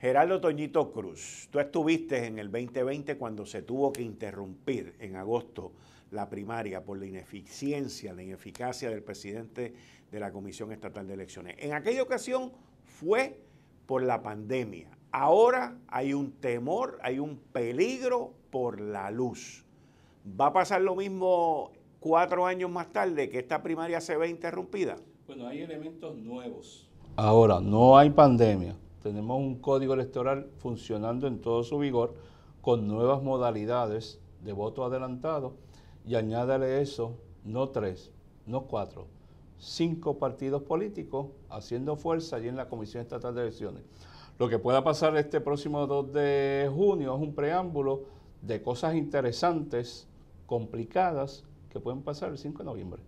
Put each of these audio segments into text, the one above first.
Gerardo Toñito Cruz, tú estuviste en el 2020 cuando se tuvo que interrumpir en agosto la primaria por la ineficiencia, la ineficacia del presidente de la Comisión Estatal de Elecciones. En aquella ocasión fue por la pandemia. Ahora hay un temor, hay un peligro por la luz. ¿Va a pasar lo mismo cuatro años más tarde que esta primaria se ve interrumpida? Bueno, hay elementos nuevos. Ahora, no hay pandemia tenemos un código electoral funcionando en todo su vigor con nuevas modalidades de voto adelantado y añádale eso, no tres, no cuatro, cinco partidos políticos haciendo fuerza allí en la Comisión Estatal de Elecciones. Lo que pueda pasar este próximo 2 de junio es un preámbulo de cosas interesantes, complicadas, que pueden pasar el 5 de noviembre.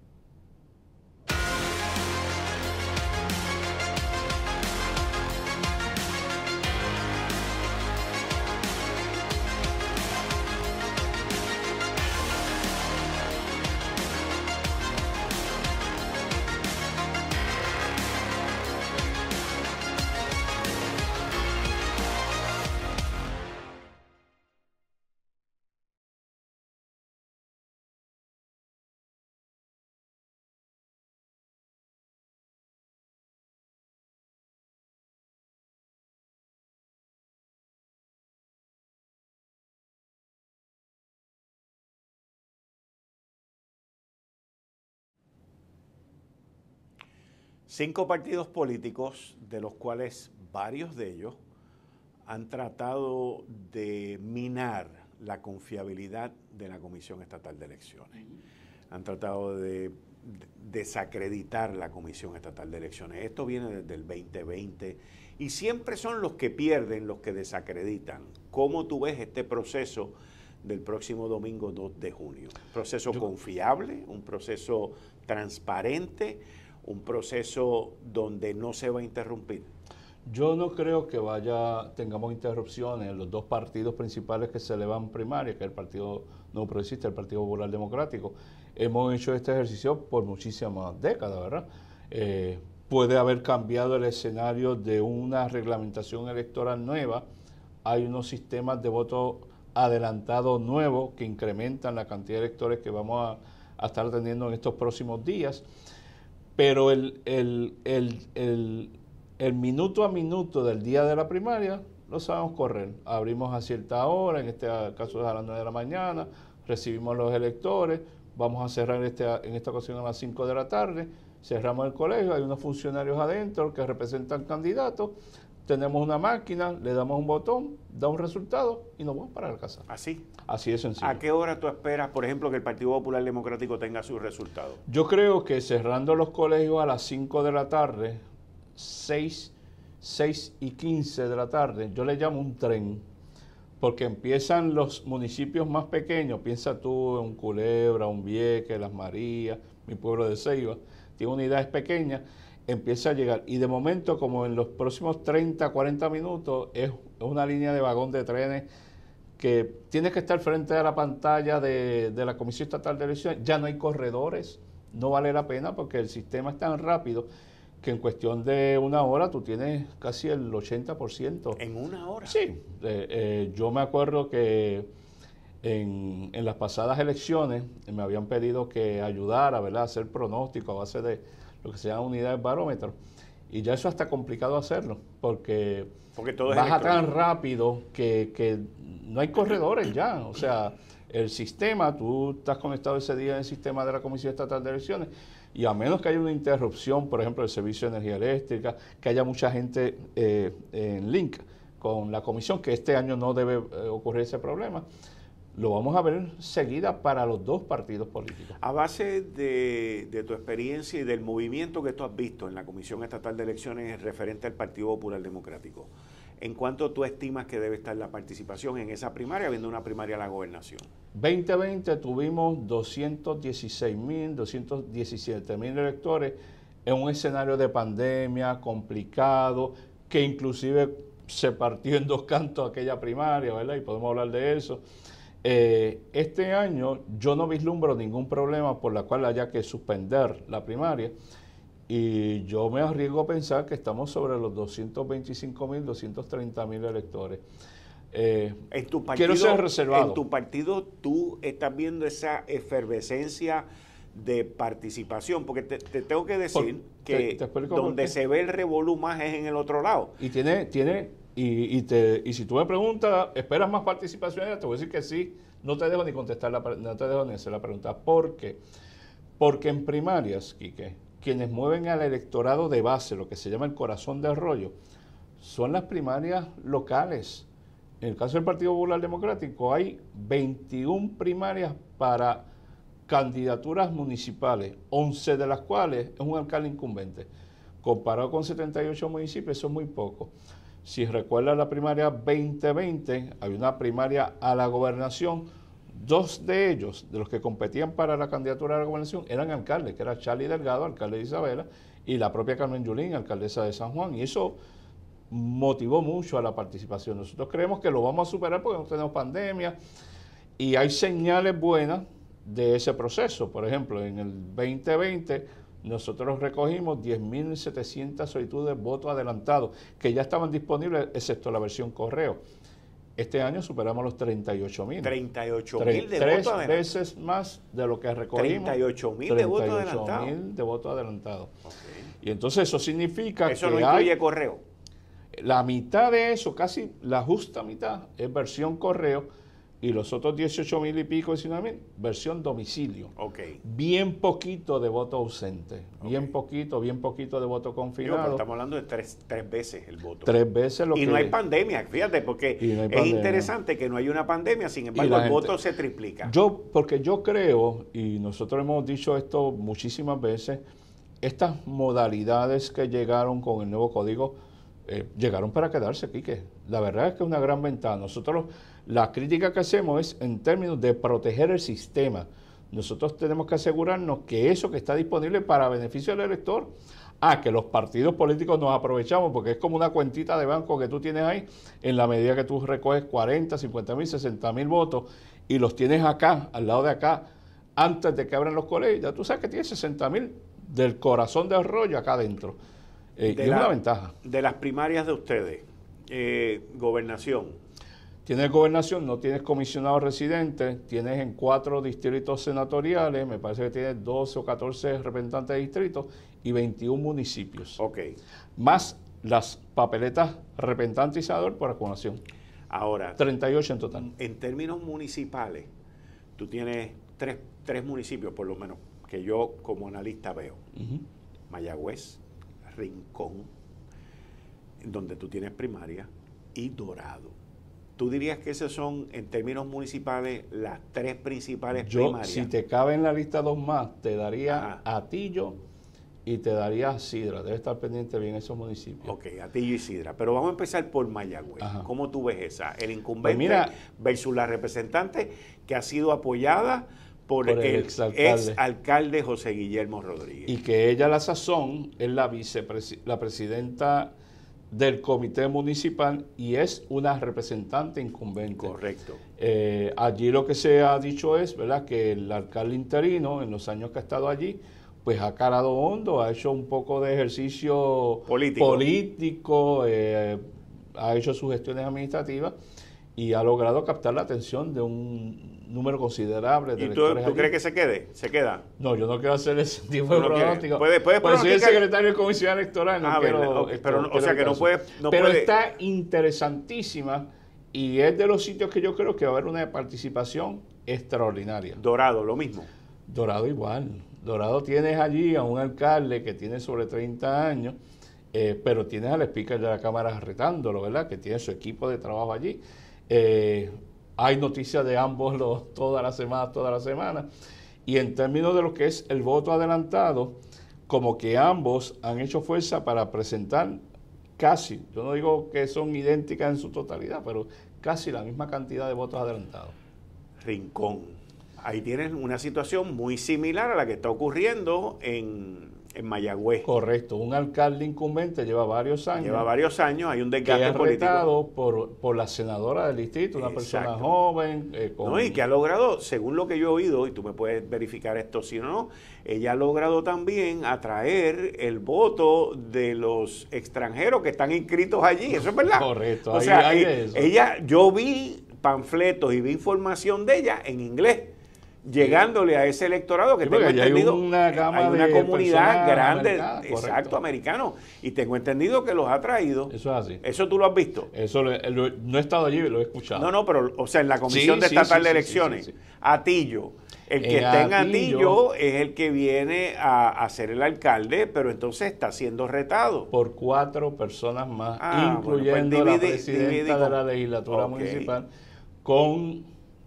Cinco partidos políticos, de los cuales varios de ellos han tratado de minar la confiabilidad de la Comisión Estatal de Elecciones. Han tratado de desacreditar la Comisión Estatal de Elecciones. Esto viene desde el 2020 y siempre son los que pierden los que desacreditan. ¿Cómo tú ves este proceso del próximo domingo 2 de junio? proceso confiable? ¿Un proceso transparente? un proceso donde no se va a interrumpir? Yo no creo que vaya, tengamos interrupciones. ...en Los dos partidos principales que se elevan primarias, que es el Partido No Progresista el Partido Popular Democrático, hemos hecho este ejercicio por muchísimas décadas, ¿verdad? Eh, puede haber cambiado el escenario de una reglamentación electoral nueva. Hay unos sistemas de voto adelantados nuevos que incrementan la cantidad de electores que vamos a estar teniendo en estos próximos días. Pero el, el, el, el, minuto a minuto del día de la primaria lo sabemos correr. Abrimos a cierta hora, en este caso es a las 9 de la mañana, recibimos los electores, vamos a cerrar este, en esta ocasión a las 5 de la tarde, cerramos el colegio, hay unos funcionarios adentro que representan candidatos tenemos una máquina, le damos un botón, da un resultado y nos vamos para la casa. Así. Así es sencillo. ¿A qué hora tú esperas, por ejemplo, que el Partido Popular Democrático tenga su resultado? Yo creo que cerrando los colegios a las 5 de la tarde, 6, y 15 de la tarde, yo le llamo un tren, porque empiezan los municipios más pequeños, piensa tú en Culebra, un Vieque, Las Marías, mi pueblo de Ceiba, tiene unidades pequeñas empieza a llegar. Y de momento, como en los próximos 30, 40 minutos, es una línea de vagón de trenes que tiene que estar frente a la pantalla de, la Comisión Estatal de Elecciones. Ya no hay corredores, no vale la pena porque el sistema es tan rápido que en cuestión de una hora tú tienes casi el 80%. ¿En una hora? Sí. Eh, eh, yo me acuerdo que en, las pasadas elecciones me habían pedido que ayudara ¿verdad? a hacer pronóstico a base de, lo que se llama unidad de barómetro. Y ya eso está complicado hacerlo, porque, porque todo baja tan rápido que, no hay corredores ya. O sea, el sistema, tú estás conectado ese día en el sistema de la Comisión Estatal de Elecciones, y a menos que haya una interrupción, por ejemplo, del servicio de energía eléctrica, que haya mucha gente eh, en link con la comisión, que este año no debe eh, ocurrir ese problema, lo vamos a ver seguida para los dos partidos políticos. A base de, tu experiencia y del movimiento que tú has visto en la Comisión Estatal de Elecciones referente al Partido Popular Democrático, ¿en cuánto tú estimas que debe estar la participación en esa primaria, habiendo una primaria a la gobernación? 2020 tuvimos 216 mil, 217 mil electores en un escenario de pandemia complicado, que inclusive se partió en dos cantos aquella primaria, ¿verdad? Y podemos hablar de eso. Eh, este año yo no vislumbro ningún problema por la cual haya que suspender la primaria y yo me arriesgo a pensar que estamos sobre los 225 mil, 230 mil electores. Eh, en tu partido, quiero ser reservado. En tu partido tú estás viendo esa efervescencia de participación, porque te, tengo que decir que donde se ve el revolú es en el otro lado. Y tiene, tiene y, si tú me preguntas, ¿esperas más participación? Te voy a decir que sí, no te dejo ni contestar, la, no te dejo ni hacer la pregunta. ¿Por qué? Porque en primarias, Quique, quienes mueven al electorado de base, lo que se llama el corazón de arroyo, son las primarias locales. En el caso del Partido Popular Democrático hay 21 primarias para candidaturas municipales, 11 de las cuales es un alcalde incumbente. Comparado con 78 municipios, eso es muy poco. Si recuerda la primaria 2020, hay una primaria a la gobernación. Dos de ellos, de los que competían para la candidatura a la gobernación, eran alcaldes, que era Charlie Delgado, alcalde de Isabela, y la propia Carmen Yulín, alcaldesa de San Juan. Y eso motivó mucho a la participación. Nosotros creemos que lo vamos a superar porque no tenemos pandemia y hay señales buenas de ese proceso. Por ejemplo, en el 2020 nosotros recogimos 10.700 solicitudes de voto adelantado, que ya estaban disponibles, excepto la versión correo. Este año superamos los 38.000. 38.000 de votos adelantados. veces más de lo que recogimos. 38.000 de votos adelantados. 38.000 de Y entonces eso significa que. Eso no incluye correo. La mitad de eso, casi la justa mitad, es versión correo y los otros 18 mil y pico, 19 mil, versión domicilio. Ok. Bien poquito de voto ausente, bien poquito, bien poquito de voto confirmado estamos hablando de tres, veces el voto. Tres veces lo que... Y no hay pandemia, fíjate, porque es interesante que no hay una pandemia, sin embargo el voto se triplica. Yo, porque yo creo, y nosotros hemos dicho esto muchísimas veces, estas modalidades que llegaron con el nuevo código, eh, llegaron para quedarse, que La verdad es que es una gran ventaja. Nosotros la crítica que hacemos es en términos de proteger el sistema. Nosotros tenemos que asegurarnos que eso que está disponible para beneficio del elector, a que los partidos políticos nos aprovechamos, porque es como una cuentita de banco que tú tienes ahí, en la medida que tú recoges 40, 50 mil, 60 mil votos y los tienes acá, al lado de acá, antes de que abran los colegios, ya tú sabes que tienes 60 mil del corazón de arroyo acá adentro. Eh, y es una ventaja. De las primarias de ustedes, eh, gobernación, Tienes gobernación, no tienes comisionado residente, tienes en cuatro distritos senatoriales, me parece que tienes 12 o 14 representantes de distritos y 21 municipios. Ok. Más las papeletas representantes y por acumulación. Ahora. 38 en total. En términos municipales, tú tienes tres, municipios, por lo menos, que yo como analista veo. Mayagüez, Rincón, donde tú tienes primaria, y Dorado ¿Tú dirías que esos son, en términos municipales, las tres principales Yo, primarias? Si te cabe en la lista dos más, te daría a Atillo y te daría Sidra. Debe estar pendiente bien esos municipios. Ok, Atillo y Sidra. Pero vamos a empezar por Mayagüez. ¿Cómo tú ves esa? El pues incumbente mira, versus la representante que ha sido apoyada por, el, ex alcalde José Guillermo Rodríguez. Y que ella, la sazón, es la, vicepresidenta del comité municipal y es una representante incumbente. Correcto. Eh, allí lo que se ha dicho es, ¿verdad?, que el alcalde interino, en los años que ha estado allí, pues ha carado hondo, ha hecho un poco de ejercicio político, eh, ha hecho sus gestiones administrativas y ha logrado captar la atención de un número considerable de ¿Y tú, crees que se quede? ¿Se queda? No, yo no quiero hacer ese tipo de pronóstico. puede. Pero soy el secretario de Comisión Electoral. No ah, quiero, pero, este, o sea que no puede... pero está interesantísima y es de los sitios que yo creo que va a haber una participación extraordinaria. Dorado, lo mismo. Dorado igual. Dorado tienes allí a un alcalde que tiene sobre 30 años, eh, pero tienes al speaker de la Cámara retándolo, ¿verdad? Que tiene su equipo de trabajo allí. Eh, hay noticias de ambos los, todas las semanas, todas las semanas. Y en términos de lo que es el voto adelantado, como que ambos han hecho fuerza para presentar casi, yo no digo que son idénticas en su totalidad, pero casi la misma cantidad de votos adelantados. Rincón. Ahí tienes una situación muy similar a la que está ocurriendo en en Mayagüez. Correcto, un alcalde incumbente lleva varios años. Lleva varios años, hay un desgaste que político. Por, por la senadora del distrito, una persona joven. Eh, no, y que ha logrado, según lo que yo he oído, y tú me puedes verificar esto si no, ella ha logrado también atraer el voto de los extranjeros que están inscritos allí, eso es verdad. Correcto, o sea, eh, ella, yo vi panfletos y vi información de ella en inglés llegándole a ese electorado que tengo entendido eh, hay una, comunidad grande, exacto, americano, y tengo entendido que los ha traído. Eso es así. Eso tú lo has visto. Eso no he estado allí, lo he escuchado. No, no, pero o sea, en la Comisión de Estatal de Elecciones, Atillo, el que está en Atillo es el que viene a, ser el alcalde, pero entonces está siendo retado. Por cuatro personas más, ah, pues incluyendo la presidenta de la legislatura municipal, con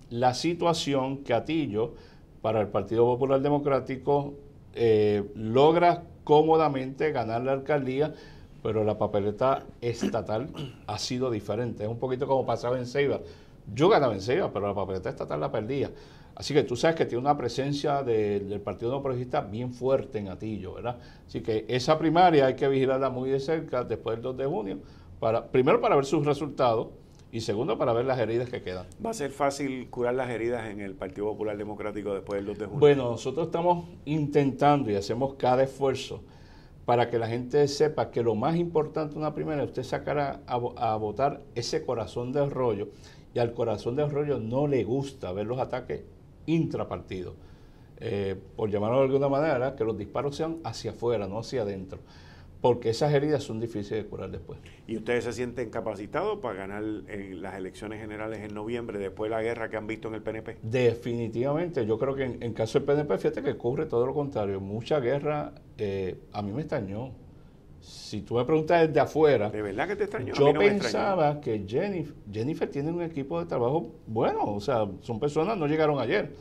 la situación que Atillo, para el Partido Popular Democrático, eh, logra cómodamente ganar la alcaldía, pero la papeleta estatal ha sido diferente. Es un poquito como pasaba en Ceiba. Yo ganaba en Ceiba, pero la papeleta estatal la perdía. Así que tú sabes que tiene una presencia del Partido No Progresista bien fuerte en Atillo, ¿verdad? Así que esa primaria hay que vigilarla muy de cerca después del 2 de junio, para, primero para ver sus resultados, y segundo para ver las heridas que quedan. ¿Va a ser fácil curar las heridas en el Partido Popular Democrático después del 2 de junio? Bueno, nosotros estamos intentando y hacemos cada esfuerzo para que la gente sepa que lo más importante una primera es usted sacar a, votar ese corazón de rollo y al corazón de rollo no le gusta ver los ataques intrapartidos. Eh, por llamarlo de alguna manera, que los disparos sean hacia afuera, no hacia adentro porque esas heridas son difíciles de curar después. ¿Y ustedes se sienten capacitados para ganar en las elecciones generales en noviembre, después de la guerra que han visto en el PNP? Definitivamente, yo creo que en, caso del PNP, fíjate que ocurre todo lo contrario, mucha guerra eh, a mí me extrañó. Si tú me preguntas desde afuera, ¿De verdad que te extrañó? yo pensaba que Jennifer, Jennifer tiene un equipo de trabajo bueno, o sea, son personas, no llegaron ayer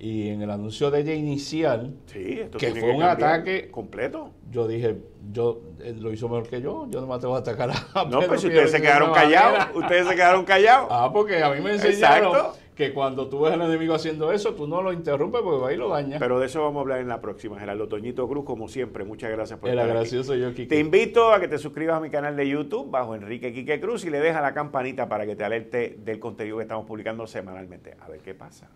y en el anuncio de ella inicial, que fue un ataque completo, yo dije, yo eh, lo hizo mejor que yo, yo no me voy a atacar a No, pero pues si ustedes se quedaron callados, ustedes se quedaron callados. Ah, porque a mí me enseñaron que cuando tú ves al enemigo haciendo eso, tú no lo interrumpes porque va y lo daña. Pero de eso vamos a hablar en la próxima, Gerardo Toñito Cruz, como siempre, muchas gracias por Era estar gracioso yo, Te invito a que te suscribas a mi canal de YouTube bajo Enrique Quique Cruz y le dejas la campanita para que te alerte del contenido que estamos publicando semanalmente. A ver qué pasa.